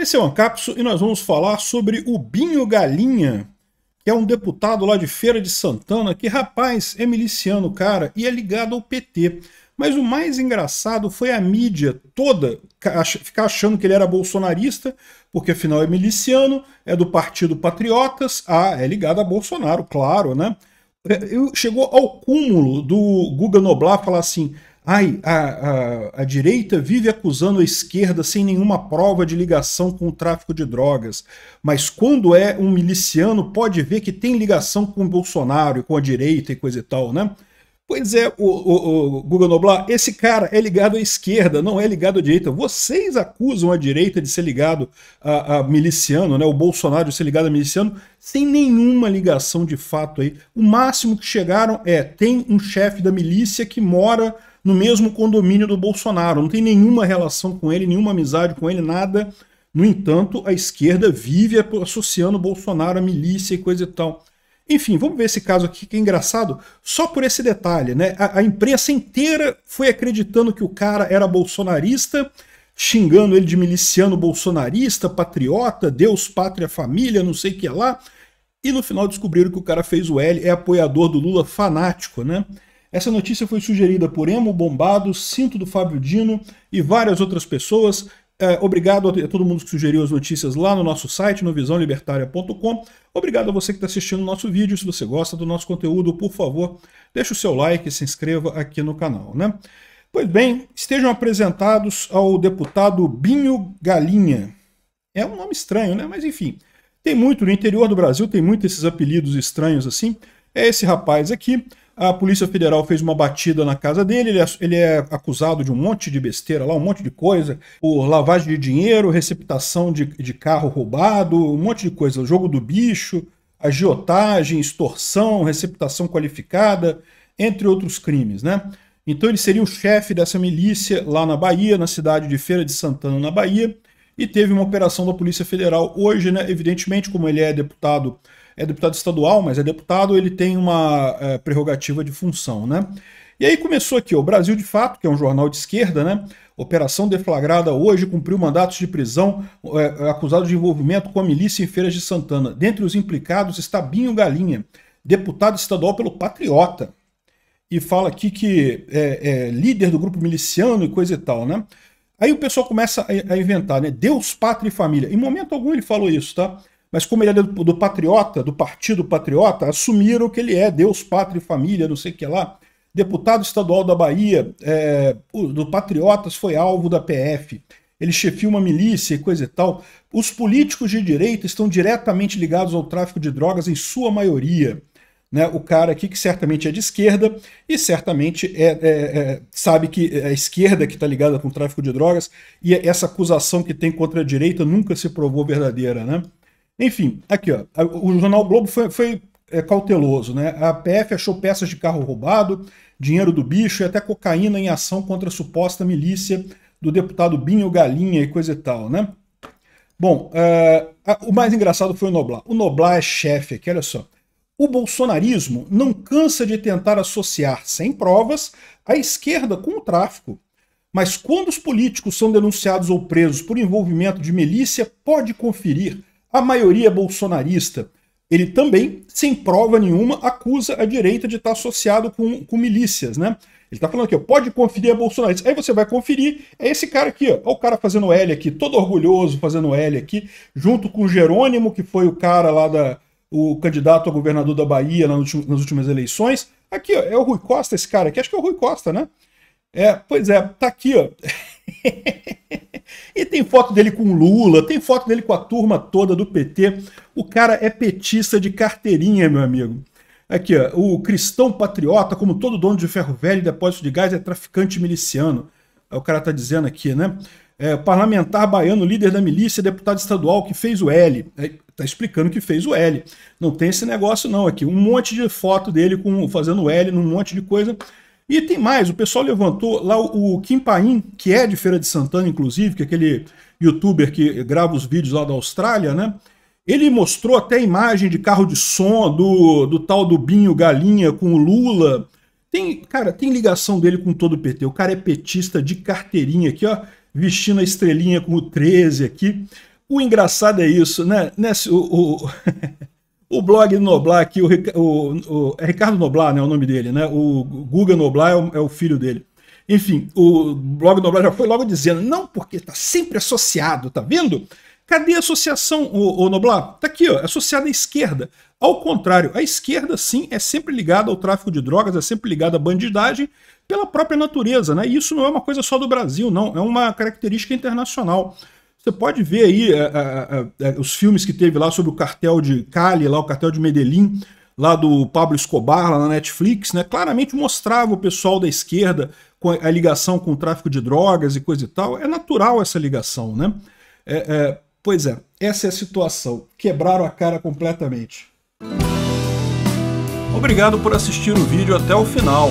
Esse é o Ancapso e nós vamos falar sobre o Binho Galinha, que é um deputado lá de Feira de Santana, que rapaz, é miliciano, cara, e é ligado ao PT. Mas o mais engraçado foi a mídia toda ficar achando que ele era bolsonarista, porque afinal é miliciano, é do Partido Patriotas, ah, é ligado a Bolsonaro, claro, né? É, chegou ao cúmulo do Guga Noblar falar assim: Ai, a, a, a, direita vive acusando a esquerda sem nenhuma prova de ligação com o tráfico de drogas, mas quando é um miliciano pode ver que tem ligação com o Bolsonaro, com a direita e coisa e tal, né? Pois é, o, o, o Guga Noblar, esse cara é ligado à esquerda, não é ligado à direita. Vocês acusam a direita de ser ligado a, a, miliciano, né? O Bolsonaro de ser ligado a miliciano, sem nenhuma ligação de fato aí. O máximo que chegaram é tem um chefe da milícia que mora no mesmo condomínio do Bolsonaro. Não tem nenhuma relação com ele, nenhuma amizade com ele, nada. No entanto, a esquerda vive associando Bolsonaro à milícia e coisa e tal. Enfim, vamos ver esse caso aqui que é engraçado só por esse detalhe, né? A, a imprensa inteira foi acreditando que o cara era bolsonarista, xingando ele de miliciano bolsonarista, patriota, Deus, pátria, família, não sei o que lá. E no final descobriram que o cara fez o L, é apoiador do Lula fanático, né? Essa notícia foi sugerida por Emo Bombado, Cinto do Fábio Dino e várias outras pessoas. É, obrigado a todo mundo que sugeriu as notícias lá no nosso site, no visãolibertária.com. Obrigado a você que está assistindo o nosso vídeo. Se você gosta do nosso conteúdo, por favor, deixe o seu like e se inscreva aqui no canal. Né? Pois bem, estejam apresentados ao deputado Binho Galinha. É um nome estranho, né? Mas enfim, tem muito no interior do Brasil, tem muito esses apelidos estranhos assim. É esse rapaz aqui. A Polícia Federal fez uma batida na casa dele, ele é, ele é, acusado de um monte de besteira lá, um monte de coisa, por lavagem de dinheiro, receptação de, de carro roubado, um monte de coisa, jogo do bicho, agiotagem, extorsão, receptação qualificada, entre outros crimes, né? Então ele seria o chefe dessa milícia lá na Bahia, na cidade de Feira de Santana, na Bahia, e teve uma operação da Polícia Federal hoje, né? Evidentemente, como ele é deputado é deputado estadual, mas é deputado, ele tem uma é, prerrogativa de função, né? E aí começou aqui, o Brasil de Fato, que é um jornal de esquerda, né? Operação deflagrada hoje cumpriu mandatos de prisão é, acusado de envolvimento com a milícia em Feiras de Santana. Dentre os implicados está Binho Galinha, deputado estadual pelo Patriota. E fala aqui que é, é líder do grupo miliciano e coisa e tal, né? Aí o pessoal começa a, a inventar, né? Deus, pátria e família. Em momento algum ele falou isso, tá? mas como ele é do, do, Patriota, do Partido Patriota, assumiram que ele é Deus, Pátria e Família, não sei o que lá. Deputado estadual da Bahia, é, do Patriotas, foi alvo da PF. Ele chefia uma milícia e coisa e tal. Os políticos de direita estão diretamente ligados ao tráfico de drogas, em sua maioria. Né, o cara aqui que certamente é de esquerda e certamente é, é, é sabe que é a esquerda que está ligada com o tráfico de drogas e essa acusação que tem contra a direita nunca se provou verdadeira. Né? Enfim, aqui, ó, o Jornal Globo foi, foi é, cauteloso, né? A PF achou peças de carro roubado, dinheiro do bicho e até cocaína em ação contra a suposta milícia do deputado Binho Galinha e coisa e tal, né? Bom, é, o mais engraçado foi o Noblar. O Noblar é chefe aqui, olha só. O bolsonarismo não cansa de tentar associar, sem provas, a esquerda com o tráfico. Mas quando os políticos são denunciados ou presos por envolvimento de milícia, pode conferir a maioria é bolsonarista, ele também, sem prova nenhuma, acusa a direita de estar associado com, com milícias, né? Ele está falando aqui, ó, pode conferir a bolsonarista. Aí você vai conferir, é esse cara aqui, ó, o cara fazendo L aqui, todo orgulhoso fazendo L aqui, junto com o Jerônimo, que foi o cara lá da o candidato a governador da Bahia nas últimas, nas últimas eleições. Aqui, ó, é o Rui Costa esse cara aqui, acho que é o Rui Costa, né? É, pois é, tá aqui, ó. E tem foto dele com Lula, tem foto dele com a turma toda do PT. O cara é petista de carteirinha, meu amigo. Aqui, ó, o cristão patriota, como todo dono de ferro velho e depósito de gás, é traficante miliciano. É o cara tá dizendo aqui, né? É, parlamentar baiano, líder da milícia, deputado estadual que fez o L. É, tá explicando que fez o L. Não tem esse negócio não aqui. Um monte de foto dele com fazendo L num monte de coisa. E tem mais, o pessoal levantou lá o, Kim Paim, que é de Feira de Santana, inclusive, que é aquele youtuber que grava os vídeos lá da Austrália, né? Ele mostrou até a imagem de carro de som do, do tal do Binho Galinha com o Lula. Tem, cara, tem ligação dele com todo o PT. O cara é petista de carteirinha aqui, ó, vestindo a estrelinha com o 13 aqui. O engraçado é isso, né? Nesse, né, o, o... O blog Noblar aqui, o, o, o é Ricardo Noblar, né, o nome dele, né? O Guga Noblar é o, é o filho dele. Enfim, o blog Noblar já foi logo dizendo, não porque está sempre associado, tá vendo? Cadê a associação, o, o Noblar? Está aqui, ó, é associada à esquerda. Ao contrário, a esquerda, sim, é sempre ligada ao tráfico de drogas, é sempre ligada à bandidagem pela própria natureza, né? E isso não é uma coisa só do Brasil, não, é uma característica internacional. Você pode ver aí é, é, é, os filmes que teve lá sobre o cartel de Cali, lá o cartel de Medellín, lá do Pablo Escobar, lá na Netflix, né? Claramente mostrava o pessoal da esquerda com a ligação com o tráfico de drogas e coisa e tal. É natural essa ligação, né? É, é, pois é, essa é a situação. Quebraram a cara completamente. Obrigado por assistir o vídeo até o final.